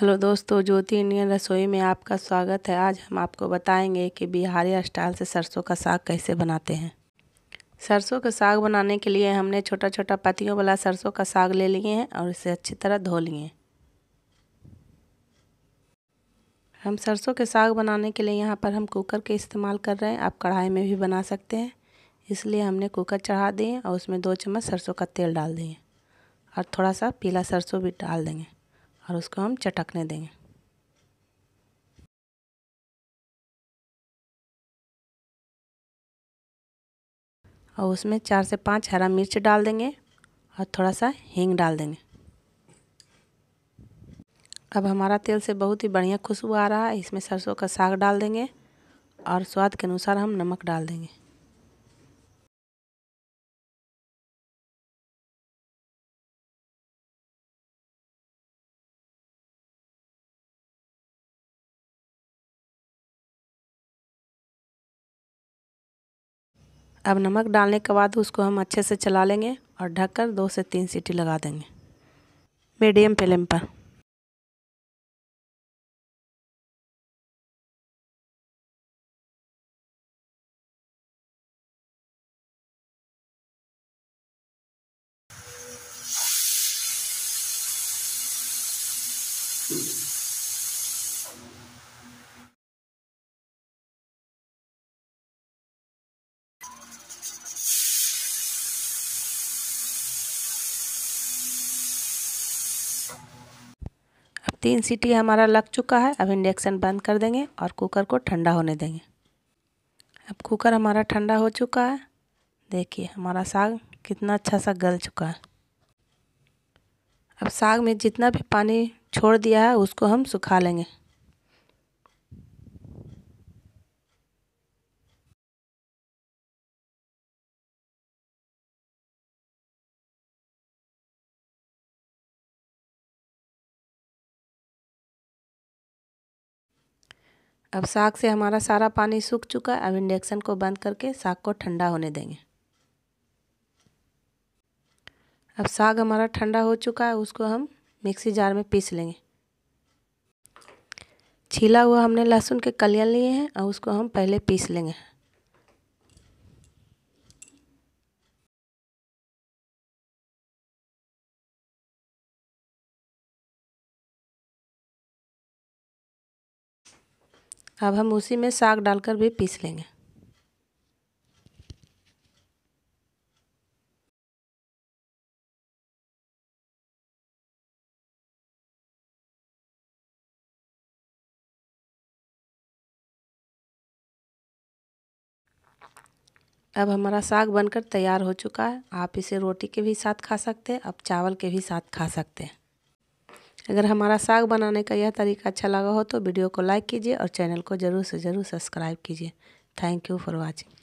Hello दोस्तों ज्योति Indian रसोई में आपका स्वागत है आज हम आपको बताएंगे कि बिहारी स्टाइल से सरसों का साग कैसे बनाते हैं सरसों का साग बनाने के लिए हमने छोटा छोटा पतियों वाला सरसों का साग ले लिए हैं और इसे अच्छी तरह धो लिए हम सरसों के साग बनाने के लिए यहाँ पर हम कुकर के इस्तेमाल कर रहे हैं आप कढ़ाई में भी बना सकते हैं इसलिए हमने कुकर चढ़ा दिए और उसमें दो चम्मच सरसों का तेल डाल दिए और थोड़ा सा पीला सरसों भी डाल देंगे और उसको हम चटकने देंगे और उसमें चार से पांच हरा मिर्च डाल देंगे और थोड़ा सा हींग डाल देंगे अब हमारा तेल से बहुत ही बढ़िया खुशबू आ रहा है इसमें सरसों का साग डाल देंगे और स्वाद के अनुसार हम नमक डाल देंगे अब नमक डालने के बाद उसको हम अच्छे से चला लेंगे और ढककर दो से तीन सीटी लगा देंगे मीडियम फ्लेम पर Thank you. अब तीन सीटी हमारा लग चुका है अब इंडक्शन बंद कर देंगे और कुकर को ठंडा होने देंगे अब कुकर हमारा ठंडा हो चुका है देखिए हमारा साग कितना अच्छा सा गल चुका है अब साग में जितना भी पानी छोड़ दिया है उसको हम सुखा लेंगे अब साग से हमारा सारा पानी सूख चुका है अब इंडक्शन को बंद करके साग को ठंडा होने देंगे अब साग हमारा ठंडा हो चुका है उसको हम मिक्सी जार में पीस लेंगे छीला हुआ हमने लहसुन के कलियाँ लिए हैं और उसको हम पहले पीस लेंगे अब हम उसी में साग डालकर भी पीस लेंगे अब हमारा साग बनकर तैयार हो चुका है आप इसे रोटी के भी साथ खा सकते हैं अब चावल के भी साथ खा सकते हैं अगर हमारा साग बनाने का यह तरीका अच्छा लगा हो तो वीडियो को लाइक कीजिए और चैनल को ज़रूर से ज़रूर सब्सक्राइब कीजिए थैंक यू फॉर वॉचिंग